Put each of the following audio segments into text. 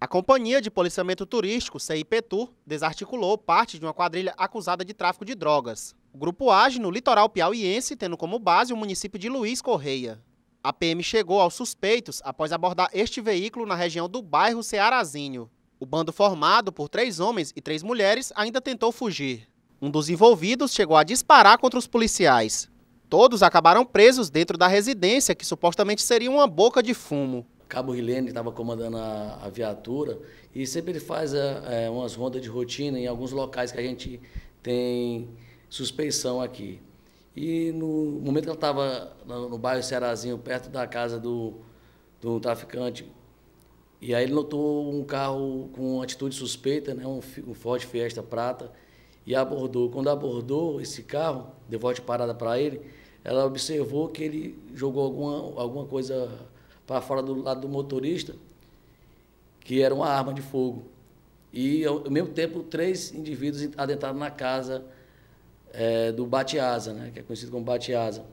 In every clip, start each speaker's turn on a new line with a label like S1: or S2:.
S1: A Companhia de Policiamento Turístico, CIPTUR, desarticulou parte de uma quadrilha acusada de tráfico de drogas. O grupo age no litoral piauiense, tendo como base o município de Luiz Correia. A PM chegou aos suspeitos após abordar este veículo na região do bairro Cearazinho. O bando formado por três homens e três mulheres ainda tentou fugir. Um dos envolvidos chegou a disparar contra os policiais. Todos acabaram presos dentro
S2: da residência, que supostamente seria uma boca de fumo. Cabo Rilene estava comandando a, a, viatura e sempre ele faz a, eh, eh, umas rondas de rotina em alguns locais que a gente tem suspeição aqui. E no momento que ela estava no, no, bairro Cearazinho, perto da casa do, do traficante, e aí ele notou um carro com atitude suspeita, né, um, um Ford Fiesta prata, e abordou. Quando abordou esse carro, deu volta de parada para ele, ela observou que ele jogou alguma, alguma coisa para fora do lado do motorista, que era uma arma de fogo. E, ao mesmo tempo, três indivíduos adentraram na casa é, do Batiasa, né, que é conhecido como Batiasa.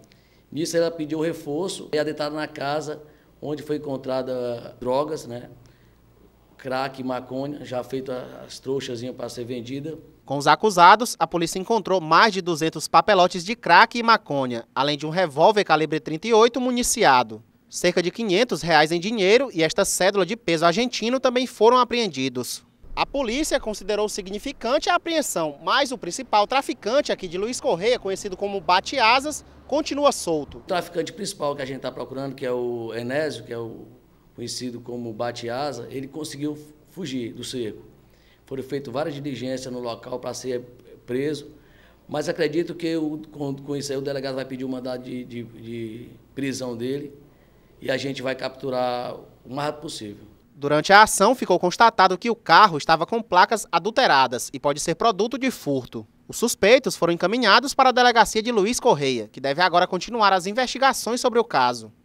S2: Nisso, ela pediu reforço e adentraram na casa onde foi encontrada drogas, né, crack, maconha, já feito as trouxas para ser vendida.
S1: Com os acusados, a polícia encontrou mais de 200 papelotes de crack e maconha, além de um revólver calibre 38 municiado cerca de 500 reais em dinheiro e esta cédula de peso argentino também foram apreendidos. A polícia considerou significante a apreensão, mas o
S2: principal traficante aqui de Luiz Correia, conhecido como Bate Asas, continua solto. O traficante principal que a gente está procurando, que é o Enésio, que é o conhecido como Bate Asa, ele conseguiu fugir do cerco. Foram feitas várias diligências no local para ser preso, mas acredito que com, com isso aí o delegado vai pedir o mandado de, de, de prisão dele e a gente vai capturar o mais rápido possível.
S1: Durante a ação, ficou constatado que o carro estava com placas adulteradas e pode ser produto de furto. Os suspeitos foram encaminhados para a delegacia de Luiz Correia, que deve agora continuar as investigações sobre o caso.